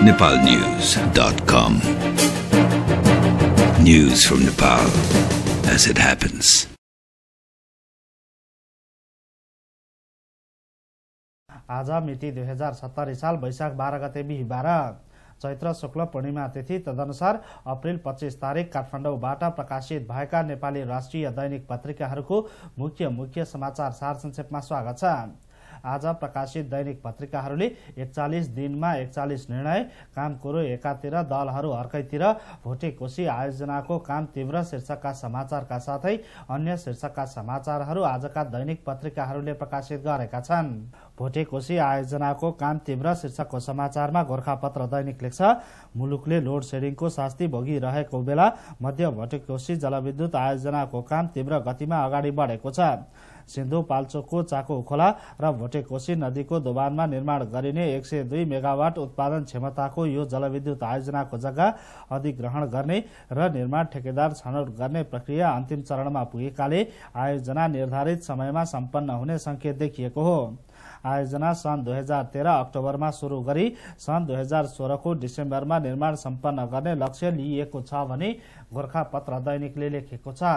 nepalnews.com. News from Nepal as it happens. आज मिति दुई हजार सत्तरी साल वैशाख बाह्र गते बिहिबार चैत्र शुक्ल पूर्णिमा तिथि तदनुसार अप्रेल पच्चिस तारिक काठमाडौँबाट प्रकाशित भएका नेपाली राष्ट्रिय दैनिक पत्रिकाहरूको मुख्य मुख्य समाचार सार संक्षेपमा स्वागत छ आज प्रकाशित दैनिक पत्रिकाहरूले एकचालिस दिनमा एकचालिस निर्णय काम कुरो एकातिर दलहरू अर्कैतिर भोटेकोशी आयोजनाको काम तीव्र शीर्षकका समाचारका साथै अन्य शीर्षकका समाचारहरू आजका दैनिक पत्रिकाहरूले प्रकाशित गरेका छन् भोटेकोशी आयोजनाको काम तीव्र शीर्षकको समाचारमा गोर्खापत्र दैनिक लेख्छ मुलुकले लोड सेडिङको शास्ति भोगिरहेको बेला मध्य भोटेकोशी जलविद्युत आयोजनाको काम तीव्र गतिमा अगाडि बढेको छ सिन्धुपाल्चोकको चाको खोला र भोटेकोशी नदीको दोबानमा निर्माण गरिने एक सय दुई मेगावाट उत्पादन क्षमताको यो जलविद्युत आयोजनाको जग्गा अधिग्रहण गर्ने र निर्माण ठेकेदार छनौट गर्ने प्रक्रिया अन्तिम चरणमा पुगेकाले आयोजना निर्धारित समयमा सम्पन्न हुने संकेत देखिएको हो आयोजना सन् दुई हजार तेह्र अक्टोबरमा सुरु गरी सन् दुई हजार सोह्रको डिसेम्बरमा निर्माण सम्पन्न गर्ने लक्ष्य लिइएको छ भने गोर्खापत्र दैनिकले लेखेको छ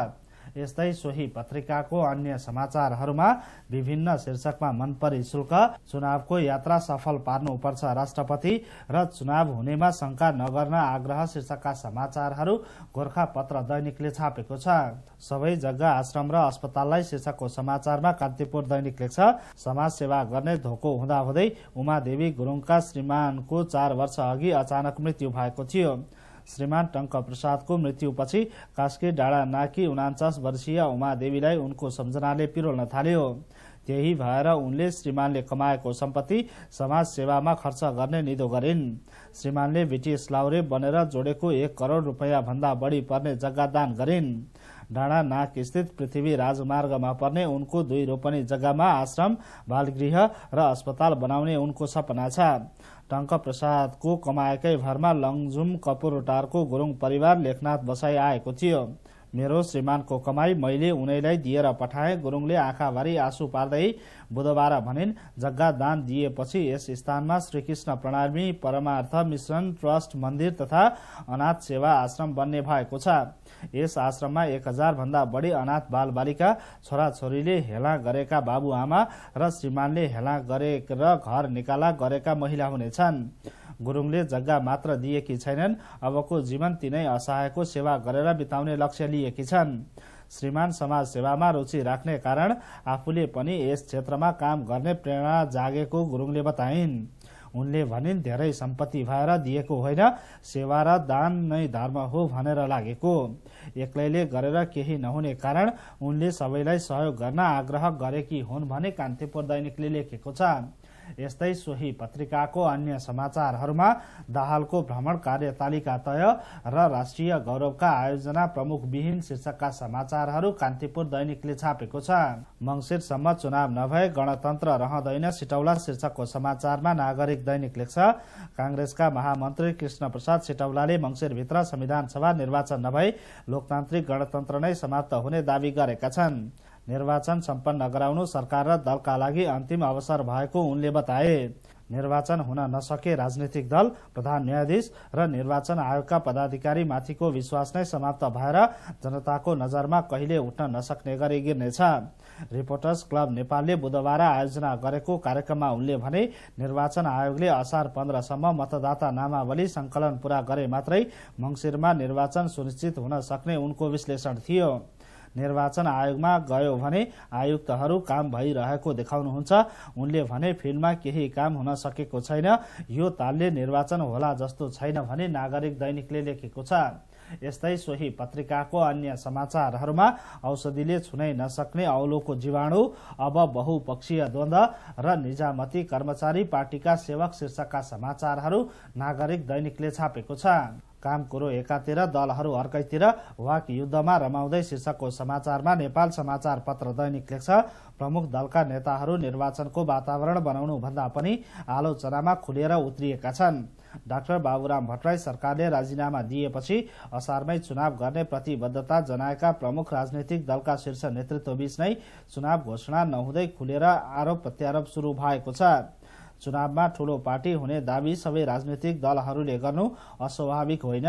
यस्तै सोही पत्रिकाको अन्य समाचारहरूमा विभिन्न शीर्षकमा मनपरी शुल्क चुनावको यात्रा सफल पार्नुपर्छ राष्ट्रपति र चुनाव हुनेमा शङ्का नगर्न आग्रह शीर्षकका समाचारहरू गोर्खा पत्र दैनिकले छापेको छ सबै जग्गा आश्रम र अस्पताललाई शीर्षकको समाचारमा कान्तिपुर दैनिक लेख्छ समाज सेवा गर्ने धोको हुँदाहुँदै उमादेवी गुरुङका श्रीमानको चार वर्ष अघि अचानक मृत्यु भएको थियो श्रीमान टङ्क प्रसादको मृत्युपछि कास्की डाँडा नाकी उनान्चास वर्षीय उमा देवीलाई उनको सम्झनाले पिरोल्न थाल्यो त्यही भएर उनले श्रीमानले कमाएको सम्पत्ति समाज सेवामा खर्च गर्ने निधो गरिन् श्रीमानले ब्रिटिस लाउरे बनेर जोडेको एक करोड रूपियाँ भन्दा बढी पर्ने जग्गा दान गरिन् डाँडा नाक स्थित पृथ्वी राजमार्गमा पर्ने उनको दुई रोपनी जग्गामा आश्रम बालगृह र अस्पताल बनाउने उनको सपना छ टङ्क प्रसादको कमाएकै भरमा लङजुम कपुरटारको गुरुङ परिवार लेखनाथ बसाई आएको थियो मेरो श्रीमानको कमाई मैले उनैलाई दिएर पठाएँ गुरुङले आँखाभरि आँसु पार्दै बुधबार भनिन् जग्गा दान दिएपछि यस स्थानमा श्रीकृष्ण प्रणामी परमार्थ मिशन ट्रस्ट मन्दिर तथा अनाथ सेवा आश्रम बन्ने भएको छ यस आश्रममा एक भन्दा बढी अनाथ बालबालिका छोराछोरीले हेला गरेका बाबुआमा र श्रीमानले हेला गरेर घर निकाला गरेका महिला हुनेछन् गुरुङले जग्गा मात्र दिएकी छैनन् अबको जीवन तिनै असहायको सेवा गरेर बिताउने लक्ष्य लिए गरिएकी छन् श्रीमान समाज सेवामा रुचि राख्ने कारण आफूले पनि यस क्षेत्रमा काम गर्ने प्रेरणा जागेको गुरुङले बताइन् उनले भनिन् धेरै सम्पत्ति भएर दिएको होइन सेवा र दान नै धर्म हो भनेर लागेको एक्लैले गरेर केही नहुने कारण उनले सबैलाई सहयोग गर्न आग्रह गरेकी हुन् भने कान्तिपुर दैनिकले लेखेको छ यस्तै सोही पत्रिकाको अन्य समाचारहरूमा दाहालको भ्रमण कार्यतालिका तय र राष्ट्रिय गौरवका आयोजना प्रमुख विहीन शीर्षकका समाचारहरू कान्तिपुर दैनिकले छापेको छ मङ्सिरसम्म चुनाव नभए गणतन्त्र रहँदैन सिटौला शीर्षकको समाचारमा नागरिक दैनिक लेख्छ काङ्ग्रेसका महामन्त्री कृष्ण प्रसाद सिटौलाले मङ्सिरभित्र संविधान सभा निर्वाचन नभई लोकतान्त्रिक गणतन्त्र नै समाप्त हुने दावी गरेका छन् निर्वाचन सम्पन्न गराउनु सरकार र दलका लागि अन्तिम अवसर भएको उनले बताए निर्वाचन हुन नसके राजनैतिक दल प्रधान न्यायाधीश र निर्वाचन आयोगका पदाधिकारी माथिको विश्वास नै समाप्त भएर जनताको नजरमा कहिले उठ्न नसक्ने गरी गिर्नेछ रिपोर्टर्स क्लब नेपालले बुधबार आयोजना गरेको कार्यक्रममा उनले भने निर्वाचन आयोगले असार पन्ध्रसम्म मतदाता नामावली संकलन पूरा गरे मात्रै मङ्सिरमा निर्वाचन सुनिश्चित हुन सक्ने उनको विश्लेषण थियो निर्वाचन आयोगमा गयो भने आयुक्तहरू काम भइरहेको देखाउनुहुन्छ उनले भने फिल्डमा केही काम हुन सकेको छैन यो तालले निर्वाचन होला जस्तो छैन भने नागरिक दैनिकले लेखेको छ यस्तै सोही पत्रिकाको अन्य समाचारहरूमा औषधिले छुनै नसक्ने औलोको जीवाणु अब बहुपक्षीय द्वन्द र निजामती कर्मचारी पार्टीका सेवक शीर्षकका समाचारहरू नागरिक दैनिकले छापेको छ काम कुरो एकातिर दलहरू अर्कैतिर वाक युद्धमा रमाउँदै शीर्षकको समाचारमा नेपाल समाचार पत्र दैनिक लेख्छ प्रमुख दलका नेताहरू निर्वाचनको वातावरण बनाउनु भन्दा पनि आलोचनामा खुलेर उत्रिएका छन् डाक्टर बाबुराम भट्टराई सरकारले राजीनामा दिएपछि असारमै चुनाव गर्ने प्रतिबद्धता जनाएका प्रमुख राजनैतिक दलका शीर्ष नेतृत्वबीच नै चुनाव घोषणा नहुँदै खुलेर आरोप प्रत्यारोप सुरु भएको छ चुनावमा ठूलो पार्टी हुने दावी सबै राजनैतिक दलहरूले गर्नु अस्वाभाविक होइन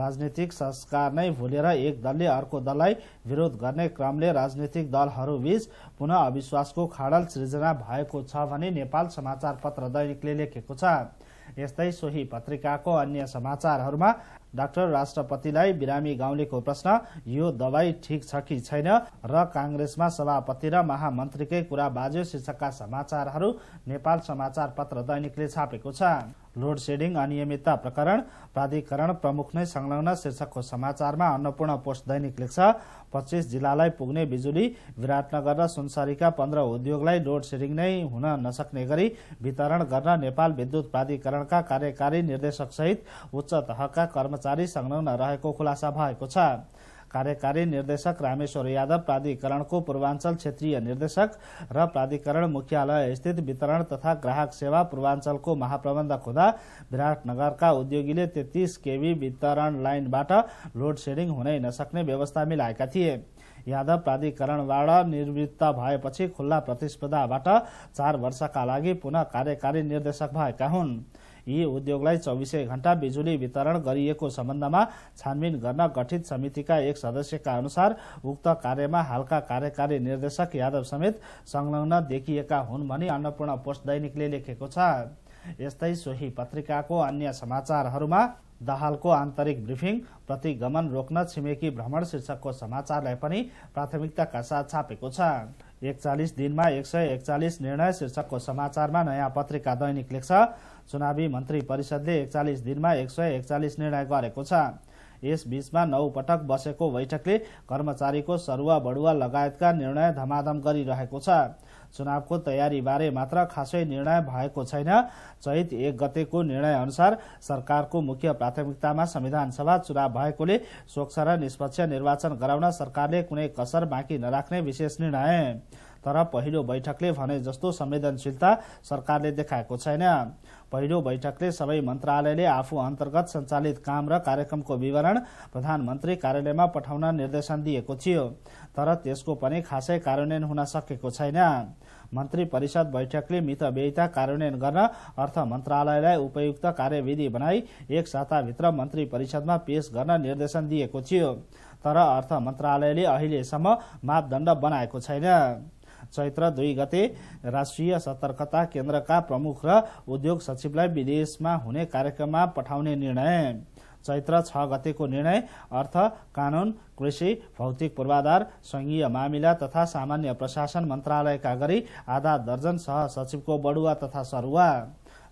राजनीतिक संस्कार नै भुलेर एक दलले अर्को दललाई विरोध गर्ने क्रमले राजनैतिक दलहरूबीच पुनः अविश्वासको खाडल सृजना भएको छ भने नेपाल समाचार पत्र दैनिकले लेखेको छ यस्तै सोही पत्रिकाको अन्य समाचारहरूमा डाक्टर राष्ट्रपतिलाई बिरामी गाउँलेको प्रश्न यो दबाई ठिक छ कि छैन र काङ्ग्रेसमा सभापति र महामन्त्रीकै कुरा बाज्यो शीर्षकका समाचारहरू नेपाल समाचार पत्र दैनिकले छापेको छ लोड सेडिङ अनियमितता प्रकरण प्राधिकरण प्रमुख नै संलग्न शीर्षकको समाचारमा अन्नपूर्ण पोस्ट दैनिक लेख्छ पच्चिस जिल्लालाई पुग्ने बिजुली विराटनगर र सुनसरीका पन्ध्र उद्योगलाई लोड सेडिङ नै हुन नसक्ने गरी वितरण गर्न नेपाल विद्युत प्राधिकरणका कार्यकारी निर्देशकसहित उच्च तहका कर्मचारी संलग्न रहेको खुलासा भएको छ कार्यकारी निर्देशक रामेश्वर यादव प्राधिकरणको पूर्वाञ्चल क्षेत्रीय निर्देशक र प्राधिकरण मुख्यालय स्थित वितरण तथा ग्राहक सेवा पूर्वाञ्चलको महाप्रबन्धक हुँदा विराटनगरका उद्योगीले तेत्तीस केवी वितरण लाइनबाट लोड सेडिङ हुनै नसक्ने व्यवस्था मिलाएका थिए यादव प्राधिकरणबाट निवृत्त भएपछि खुल्ला प्रतिस्पर्धाबाट चार वर्षका लागि पुनः कार्यकारी निर्देशक भएका हुन् यी उद्योगलाई चौबिसै घण्टा बिजुली वितरण गरिएको सम्बन्धमा छानबिन गर्न गठित समितिका एक सदस्यका अनुसार उक्त कार्यमा हालका कार्यकारी निर्देशक यादव समेत संलग्न देखिएका हुन् भनी अन्नपूर्ण पोस्ट दैनिकले लेखेको छ यस्तै सोही पत्रिकाको अन्य समाचारहरूमा दहालको आन्तरिक ब्रिफिङ प्रतिगमन रोक्न छिमेकी भ्रमण शीर्षकको समाचारलाई पनि प्राथमिकताका साथ छापेको छ एकचालिस दिनमा एक सय एकचालिस निर्णय शीर्षकको समाचारमा नयाँ पत्रिका दैनिक लेख्छ चुनावी मन्त्री परिषदले एकचालिस दिनमा एक सय एकचालिस निर्णय गरेको छ यसबीचमा नौ पटक बसेको बैठकले कर्मचारीको सरुवा बढुवा लगायतका निर्णय धमाधम गरिरहेको छ चुनावको तयारीबारे मात्र खासै निर्णय भएको छैन चैत एक गतेको निर्णय अनुसार सरकारको मुख्य प्राथमिकतामा संविधान सभा चुनाव भएकोले स्वच्छ र निष्पक्ष निर्वाचन गराउन सरकारले कुनै कसर बाँकी नराख्ने विशेष निर्णय तर पहिलो बैठकले भने जस्तो संवेदनशीलता सरकारले देखाएको छैन पहिलो बैठकले सबै मन्त्रालयले आफू अन्तर्गत सञ्चालित काम र कार्यक्रमको विवरण प्रधानमन्त्री कार्यालयमा पठाउन निर्देशन दिएको थियो तर त्यसको पनि खासै कार्यान्वयन हुन सकेको छैन मन्त्री परिषद बैठकले मितव्ययिता कार्यान्वयन गर्न अर्थ मन्त्रालयलाई उपयुक्त कार्यविधि बनाई एक साताभित्र मन्त्री परिषदमा पेश गर्न निर्देशन दिएको थियो तर अर्थ मन्त्रालयले अहिलेसम्म मापदण्ड बनाएको छैन चैत्र दुई गते राष्ट्रिय सतर्कता केन्द्रका प्रमुख र उद्योग सचिवलाई विदेशमा हुने कार्यक्रममा पठाउने निर्णय चैत्र छ गतेको निर्णय अर्थ कानून कृषि भौतिक पूर्वाधार संघीय मामिला तथा सामान्य प्रशासन मन्त्रालयका गरी आधा दर्जन सहसचिवको बढ़ुवा तथा सरुवा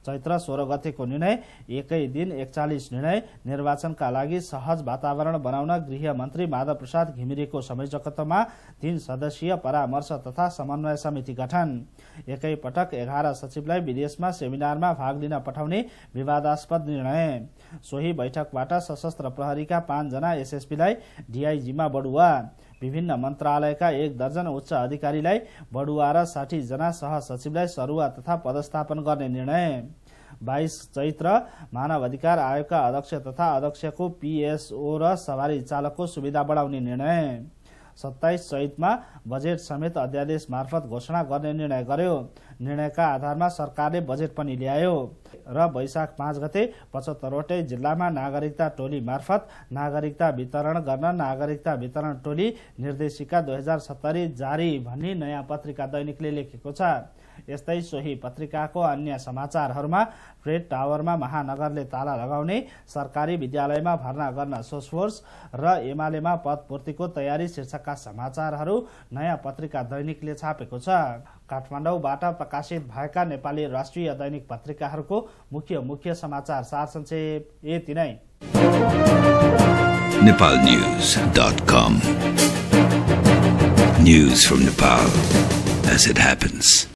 चैत्र सोह्र गतेको निर्णय एकै दिन एकचालिस निर्णय निर्वाचनका लागि सहज वातावरण बनाउन गृह मन्त्री माधव प्रसाद घिमिरेको संयोजकत्वमा तीन सदस्यीय परामर्श तथा समन्वय समिति गठन एकै पटक एघार सचिवलाई विदेशमा सेमिनारमा भाग लिन पठाउने विवादास्पद निर्णय सोही बैठकबाट सशस्त्र प्रहरीका पाँचजना एसएसपीलाई डीआईजीमा बढुवा विभिन्न मन्त्रालयका एक दर्जन उच्च अधिकारीलाई बडुवा र साठी साठीजना सहसचिवलाई सरुवा तथा पदस्थापन गर्ने निर्णय बाइस चैत्र मानव अधिकार आयोगका अध्यक्ष तथा अध्यक्षको पिएसओ र सवारी चालकको सुविधा बढाउने निर्णय सत्ताइस चैतमा बजेट समेत अध्यादेश मार्फत घोषणा गर्ने निर्णय गर्यो निर्णयका आधारमा सरकारले बजेट पनि ल्यायो र वैशाख पाँच गते पचहत्तरवटै जिल्लामा नागरिकता टोली मार्फत नागरिकता वितरण गर्न नागरिकता वितरण टोली निर्देशिका दुई हजार सत्तरी जारी भनी नयाँ पत्रिका दैनिकले लेखेको छ यस्तै सोही पत्रिकाको अन्य समाचारहरूमा फ्रेड टावरमा महानगरले ताला लगाउने सरकारी विद्यालयमा भर्ना गर्न सोसफोर्स र एमालेमा पदपूर्तिको तयारी शीर्षकका समाचारहरू नयाँ पत्रिका दैनिकले छापेको छ काठमाडौँबाट प्रकाशित भएका नेपाली राष्ट्रिय दैनिक पत्रिकाहरूको मुख्य मुख्य समाचार सार संक्षेप यति नै Nepal news dot com news from